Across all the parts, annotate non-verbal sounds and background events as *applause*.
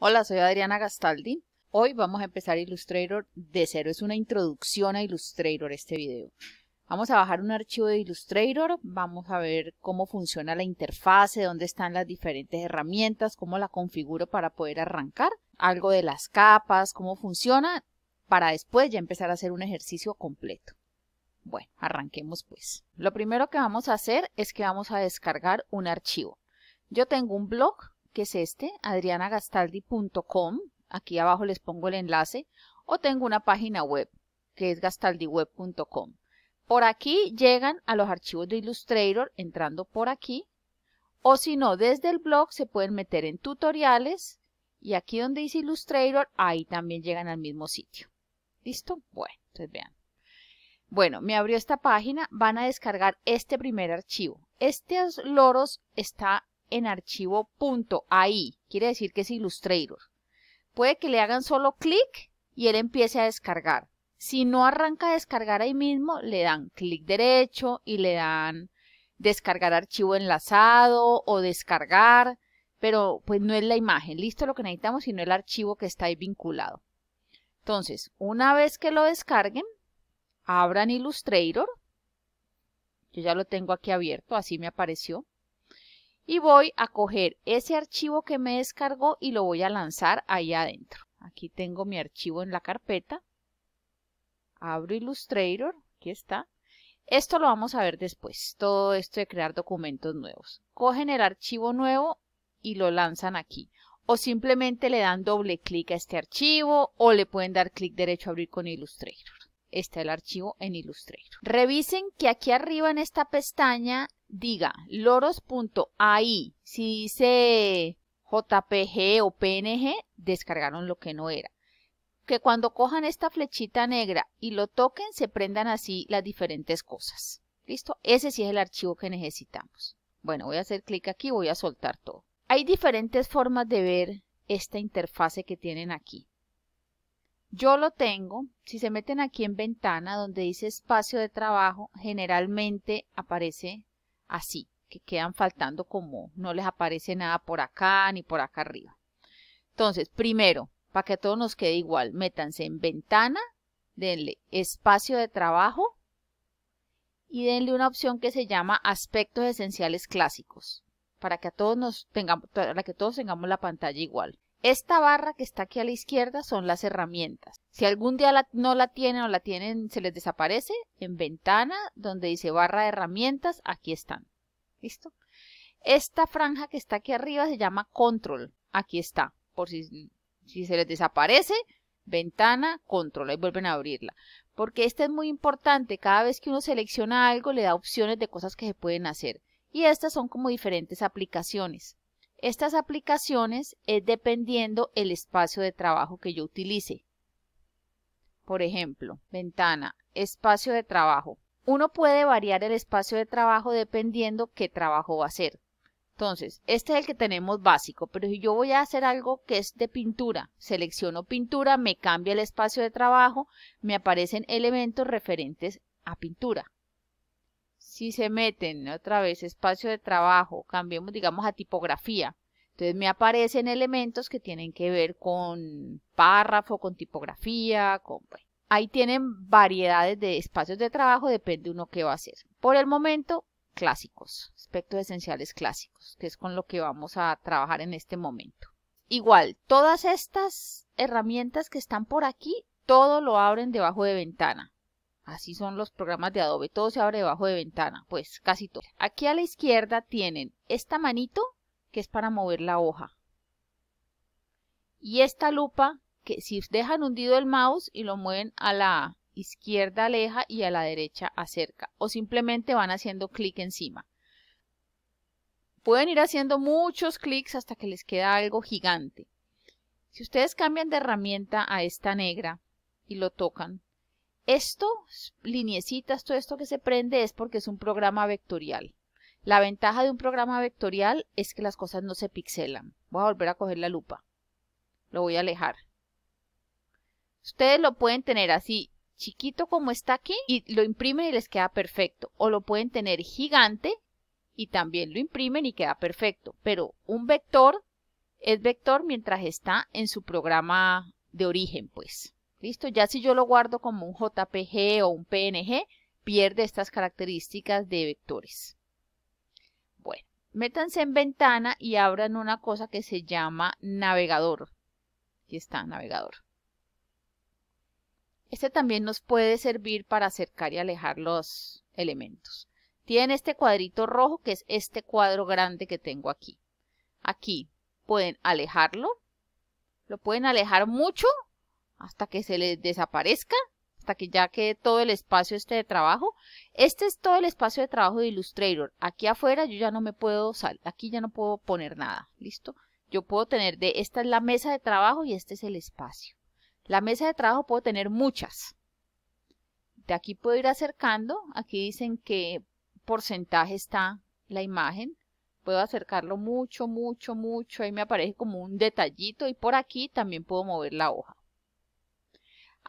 Hola, soy Adriana Gastaldi. Hoy vamos a empezar Illustrator de cero. Es una introducción a Illustrator este video. Vamos a bajar un archivo de Illustrator, vamos a ver cómo funciona la interfase, dónde están las diferentes herramientas, cómo la configuro para poder arrancar, algo de las capas, cómo funciona, para después ya empezar a hacer un ejercicio completo. Bueno, arranquemos pues. Lo primero que vamos a hacer es que vamos a descargar un archivo. Yo tengo un blog que es este, adrianagastaldi.com, aquí abajo les pongo el enlace, o tengo una página web, que es gastaldiweb.com. Por aquí llegan a los archivos de Illustrator entrando por aquí, o si no, desde el blog se pueden meter en tutoriales, y aquí donde dice Illustrator, ahí también llegan al mismo sitio. ¿Listo? Bueno, entonces vean. Bueno, me abrió esta página, van a descargar este primer archivo. Este loros está en archivo.ai, quiere decir que es Illustrator. Puede que le hagan solo clic y él empiece a descargar. Si no arranca a descargar ahí mismo, le dan clic derecho y le dan descargar archivo enlazado o descargar, pero pues no es la imagen, listo lo que necesitamos, sino el archivo que está ahí vinculado. Entonces, una vez que lo descarguen, abran Illustrator. Yo ya lo tengo aquí abierto, así me apareció y voy a coger ese archivo que me descargó y lo voy a lanzar ahí adentro. Aquí tengo mi archivo en la carpeta. Abro Illustrator, aquí está. Esto lo vamos a ver después, todo esto de crear documentos nuevos. Cogen el archivo nuevo y lo lanzan aquí. O simplemente le dan doble clic a este archivo o le pueden dar clic derecho a abrir con Illustrator está el archivo en Illustrator. Revisen que aquí arriba en esta pestaña diga loros.ai, si dice JPG o PNG, descargaron lo que no era. Que cuando cojan esta flechita negra y lo toquen, se prendan así las diferentes cosas. ¿Listo? Ese sí es el archivo que necesitamos. Bueno, voy a hacer clic aquí, voy a soltar todo. Hay diferentes formas de ver esta interfase que tienen aquí. Yo lo tengo, si se meten aquí en ventana donde dice espacio de trabajo, generalmente aparece así, que quedan faltando como no les aparece nada por acá ni por acá arriba. Entonces, primero, para que todos nos quede igual, métanse en ventana, denle espacio de trabajo y denle una opción que se llama aspectos esenciales clásicos, para que a todos nos tengamos, para que todos tengamos la pantalla igual. Esta barra que está aquí a la izquierda son las herramientas. Si algún día no la tienen o la tienen, se les desaparece, en ventana, donde dice barra de herramientas, aquí están. ¿Listo? Esta franja que está aquí arriba se llama control. Aquí está. Por si, si se les desaparece, ventana, control, ahí vuelven a abrirla. Porque esta es muy importante, cada vez que uno selecciona algo le da opciones de cosas que se pueden hacer. Y estas son como diferentes aplicaciones estas aplicaciones es eh, dependiendo el espacio de trabajo que yo utilice. Por ejemplo, ventana, espacio de trabajo. Uno puede variar el espacio de trabajo dependiendo qué trabajo va a hacer. Entonces, este es el que tenemos básico, pero si yo voy a hacer algo que es de pintura, selecciono pintura, me cambia el espacio de trabajo, me aparecen elementos referentes a pintura si se meten otra vez espacio de trabajo, cambiemos digamos a tipografía, entonces me aparecen elementos que tienen que ver con párrafo, con tipografía, con... ahí tienen variedades de espacios de trabajo, depende uno qué va a hacer. Por el momento, clásicos, aspectos esenciales clásicos, que es con lo que vamos a trabajar en este momento. Igual, todas estas herramientas que están por aquí, todo lo abren debajo de ventana. Así son los programas de Adobe, todo se abre debajo de ventana, pues casi todo. Aquí a la izquierda tienen esta manito, que es para mover la hoja. Y esta lupa, que si dejan hundido el mouse y lo mueven a la izquierda aleja y a la derecha acerca. O simplemente van haciendo clic encima. Pueden ir haciendo muchos clics hasta que les queda algo gigante. Si ustedes cambian de herramienta a esta negra y lo tocan, esto, lineecitas, todo esto que se prende es porque es un programa vectorial. La ventaja de un programa vectorial es que las cosas no se pixelan. Voy a volver a coger la lupa. Lo voy a alejar. Ustedes lo pueden tener así chiquito como está aquí y lo imprimen y les queda perfecto. O lo pueden tener gigante y también lo imprimen y queda perfecto. Pero un vector es vector mientras está en su programa de origen, pues. ¿Listo? Ya si yo lo guardo como un JPG o un PNG, pierde estas características de vectores. Bueno, métanse en ventana y abran una cosa que se llama navegador. Aquí está, navegador. Este también nos puede servir para acercar y alejar los elementos. Tienen este cuadrito rojo, que es este cuadro grande que tengo aquí. Aquí pueden alejarlo, lo pueden alejar mucho hasta que se les desaparezca, hasta que ya quede todo el espacio este de trabajo. Este es todo el espacio de trabajo de Illustrator. Aquí afuera yo ya no me puedo salir, aquí ya no puedo poner nada, ¿listo? Yo puedo tener de esta es la mesa de trabajo y este es el espacio. La mesa de trabajo puedo tener muchas. De aquí puedo ir acercando, aquí dicen qué porcentaje está la imagen. Puedo acercarlo mucho, mucho, mucho, ahí me aparece como un detallito y por aquí también puedo mover la hoja.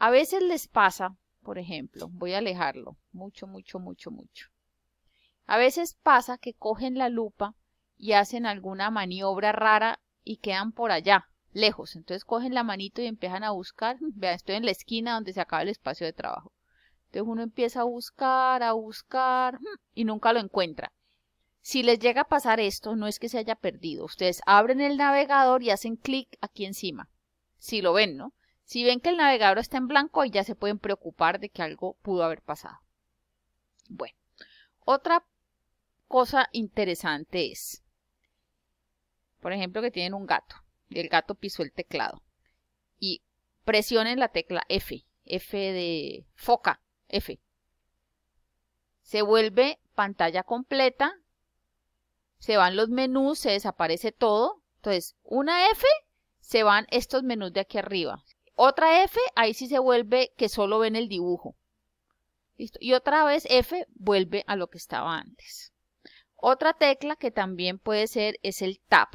A veces les pasa, por ejemplo, voy a alejarlo mucho, mucho, mucho, mucho. A veces pasa que cogen la lupa y hacen alguna maniobra rara y quedan por allá, lejos. Entonces cogen la manito y empiezan a buscar. *laughs* Vean, estoy en la esquina donde se acaba el espacio de trabajo. Entonces uno empieza a buscar, a buscar *laughs* y nunca lo encuentra. Si les llega a pasar esto, no es que se haya perdido. Ustedes abren el navegador y hacen clic aquí encima. Si lo ven, ¿no? Si ven que el navegador está en blanco, ya se pueden preocupar de que algo pudo haber pasado. Bueno, otra cosa interesante es, por ejemplo, que tienen un gato y el gato pisó el teclado y presionen la tecla F, F de foca, F. Se vuelve pantalla completa, se van los menús, se desaparece todo. Entonces, una F, se van estos menús de aquí arriba. Otra F, ahí sí se vuelve que solo ven el dibujo. ¿Listo? Y otra vez F vuelve a lo que estaba antes. Otra tecla que también puede ser es el Tab,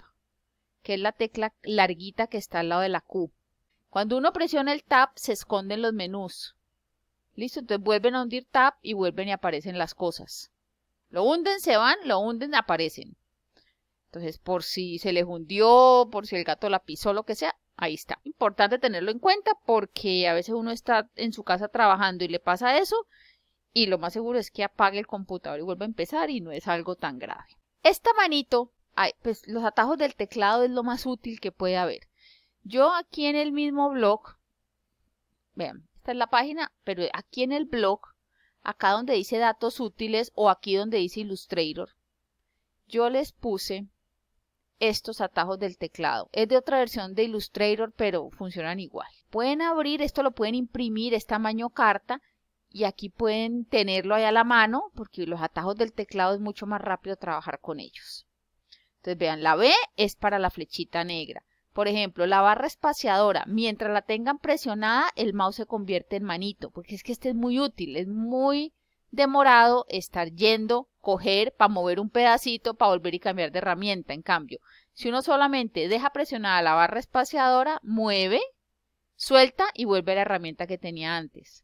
que es la tecla larguita que está al lado de la Q. Cuando uno presiona el Tab, se esconden los menús. ¿Listo? Entonces vuelven a hundir Tab y vuelven y aparecen las cosas. Lo hunden, se van, lo hunden, aparecen. Entonces, por si se les hundió, por si el gato la pisó, lo que sea, Ahí está. Importante tenerlo en cuenta porque a veces uno está en su casa trabajando y le pasa eso y lo más seguro es que apague el computador y vuelva a empezar y no es algo tan grave. Esta manito, pues los atajos del teclado es lo más útil que puede haber. Yo aquí en el mismo blog, vean, esta es la página, pero aquí en el blog, acá donde dice datos útiles o aquí donde dice Illustrator, yo les puse estos atajos del teclado. Es de otra versión de Illustrator, pero funcionan igual. Pueden abrir, esto lo pueden imprimir, es tamaño carta, y aquí pueden tenerlo ahí a la mano, porque los atajos del teclado es mucho más rápido trabajar con ellos. Entonces vean, la B es para la flechita negra. Por ejemplo, la barra espaciadora, mientras la tengan presionada, el mouse se convierte en manito, porque es que este es muy útil, es muy demorado estar yendo coger, para mover un pedacito, para volver y cambiar de herramienta. En cambio, si uno solamente deja presionada la barra espaciadora, mueve, suelta y vuelve a la herramienta que tenía antes.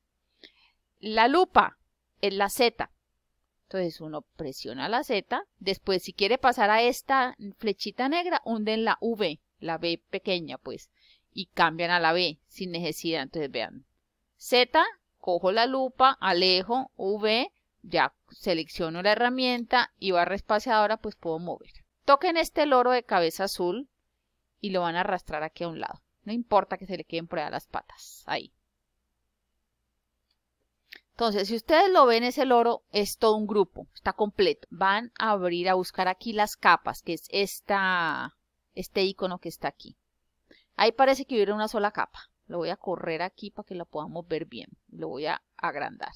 La lupa es la Z. Entonces uno presiona la Z, después si quiere pasar a esta flechita negra, hunden la V, la B pequeña pues, y cambian a la B sin necesidad. Entonces vean, Z, cojo la lupa, alejo, V, ya selecciono la herramienta y barra espaciadora, pues puedo mover. Toquen este loro de cabeza azul y lo van a arrastrar aquí a un lado. No importa que se le queden por las patas. Ahí. Entonces, si ustedes lo ven, ese loro es todo un grupo, está completo. Van a abrir a buscar aquí las capas, que es este icono que está aquí. Ahí parece que hubiera una sola capa. Lo voy a correr aquí para que lo podamos ver bien. Lo voy a agrandar.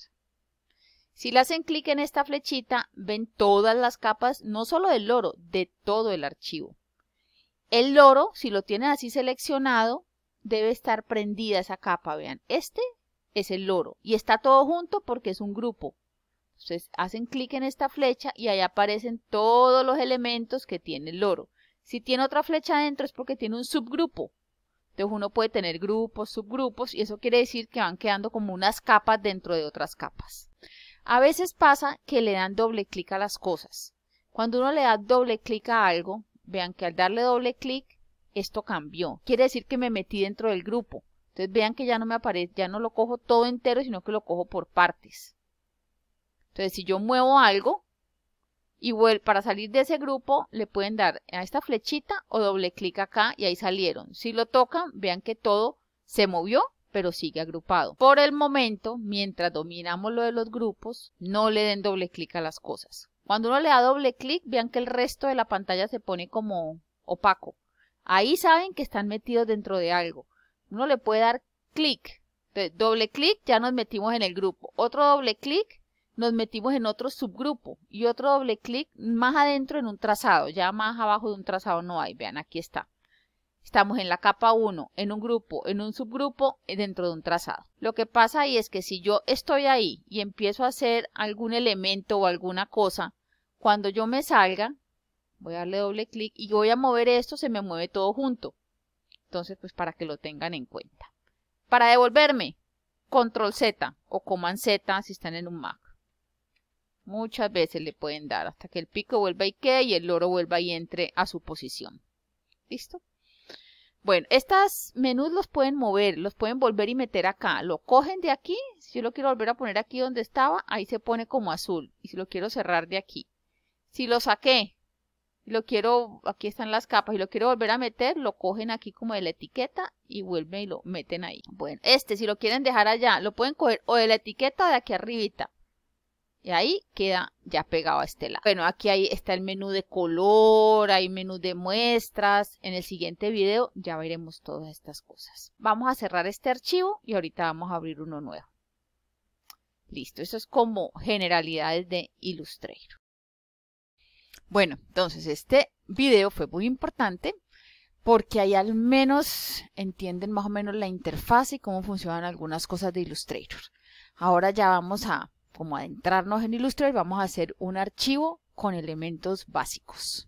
Si le hacen clic en esta flechita, ven todas las capas, no solo del loro, de todo el archivo. El loro, si lo tienen así seleccionado, debe estar prendida esa capa, vean. Este es el loro y está todo junto porque es un grupo. Entonces hacen clic en esta flecha y ahí aparecen todos los elementos que tiene el loro. Si tiene otra flecha adentro es porque tiene un subgrupo. Entonces uno puede tener grupos, subgrupos y eso quiere decir que van quedando como unas capas dentro de otras capas. A veces pasa que le dan doble clic a las cosas. Cuando uno le da doble clic a algo, vean que al darle doble clic, esto cambió. Quiere decir que me metí dentro del grupo. Entonces vean que ya no me aparece, ya no lo cojo todo entero, sino que lo cojo por partes. Entonces si yo muevo algo y para salir de ese grupo le pueden dar a esta flechita o doble clic acá y ahí salieron. Si lo tocan, vean que todo se movió pero sigue agrupado. Por el momento, mientras dominamos lo de los grupos, no le den doble clic a las cosas. Cuando uno le da doble clic, vean que el resto de la pantalla se pone como opaco. Ahí saben que están metidos dentro de algo. Uno le puede dar clic. doble clic, ya nos metimos en el grupo. Otro doble clic, nos metimos en otro subgrupo. Y otro doble clic más adentro en un trazado. Ya más abajo de un trazado no hay. Vean, aquí está. Estamos en la capa 1, en un grupo, en un subgrupo, eh, dentro de un trazado. Lo que pasa ahí es que si yo estoy ahí y empiezo a hacer algún elemento o alguna cosa, cuando yo me salga, voy a darle doble clic y voy a mover esto, se me mueve todo junto. Entonces, pues para que lo tengan en cuenta. Para devolverme, control Z o command Z si están en un Mac. Muchas veces le pueden dar hasta que el pico vuelva y quede y el loro vuelva y entre a su posición. ¿Listo? Bueno, estos menús los pueden mover, los pueden volver y meter acá. Lo cogen de aquí, si yo lo quiero volver a poner aquí donde estaba, ahí se pone como azul. Y si lo quiero cerrar de aquí. Si lo saqué, lo quiero, aquí están las capas, y lo quiero volver a meter, lo cogen aquí como de la etiqueta y vuelven y lo meten ahí. Bueno, este si lo quieren dejar allá, lo pueden coger o de la etiqueta de aquí arribita. Y ahí queda ya pegado a este lado. Bueno, aquí ahí está el menú de color, hay menú de muestras. En el siguiente video ya veremos todas estas cosas. Vamos a cerrar este archivo y ahorita vamos a abrir uno nuevo. Listo, eso es como generalidades de Illustrator. Bueno, entonces este video fue muy importante porque ahí al menos entienden más o menos la interfaz y cómo funcionan algunas cosas de Illustrator. Ahora ya vamos a como adentrarnos en Illustrator, vamos a hacer un archivo con elementos básicos.